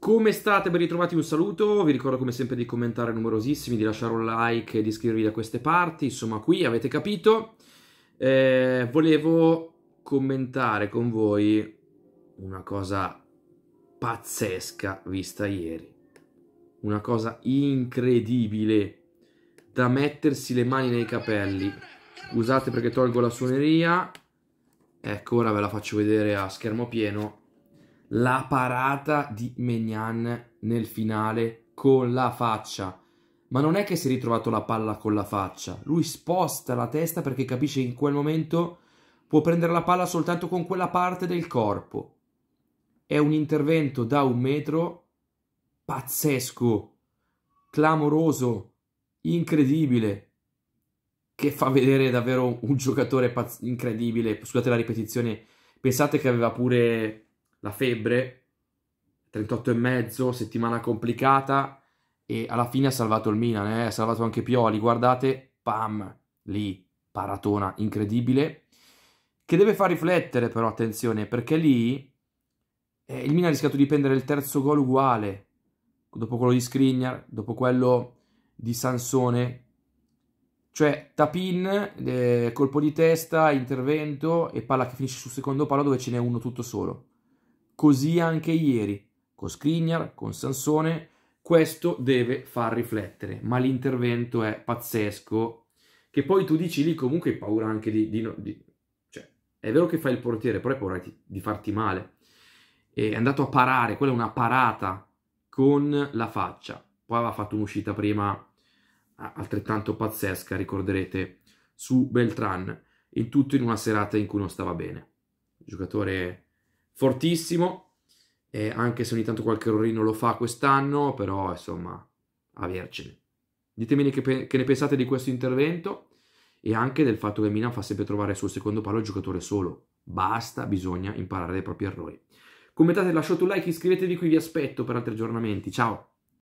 Come state? Ben ritrovati, un saluto. Vi ricordo come sempre di commentare numerosissimi, di lasciare un like e di iscrivervi a queste parti. Insomma, qui avete capito. Eh, volevo commentare con voi una cosa pazzesca vista ieri. Una cosa incredibile da mettersi le mani nei capelli. Scusate perché tolgo la suoneria. Ecco, ora ve la faccio vedere a schermo pieno la parata di Menian nel finale con la faccia. Ma non è che si è ritrovato la palla con la faccia, lui sposta la testa perché capisce che in quel momento può prendere la palla soltanto con quella parte del corpo. È un intervento da un metro pazzesco, clamoroso, incredibile, che fa vedere davvero un giocatore incredibile. Scusate la ripetizione, pensate che aveva pure la febbre, 38,5, settimana complicata e alla fine ha salvato il Milan, eh? ha salvato anche Pioli, guardate, pam, lì, paratona incredibile, che deve far riflettere però, attenzione, perché lì eh, il Milan ha rischiato di prendere il terzo gol uguale, dopo quello di Skriniar, dopo quello di Sansone, cioè tapin, eh, colpo di testa, intervento e palla che finisce sul secondo palo dove ce n'è uno tutto solo. Così anche ieri, con Skriniar, con Sansone, questo deve far riflettere, ma l'intervento è pazzesco, che poi tu dici lì comunque hai paura anche di... di, di cioè, è vero che fai il portiere, però hai paura di, di farti male. E è andato a parare, quella è una parata con la faccia. Poi aveva fatto un'uscita prima altrettanto pazzesca, ricorderete, su Beltran, il tutto in una serata in cui non stava bene. Il giocatore fortissimo, eh, anche se ogni tanto qualche errorino lo fa quest'anno, però insomma, avercene. Ditemi che, pe- che ne pensate di questo intervento e anche del fatto che Milan fa sempre trovare sul secondo palo il giocatore solo. Basta, bisogna imparare dai propri errori. Commentate, lasciate un like, iscrivetevi qui, vi aspetto per altri aggiornamenti. Ciao!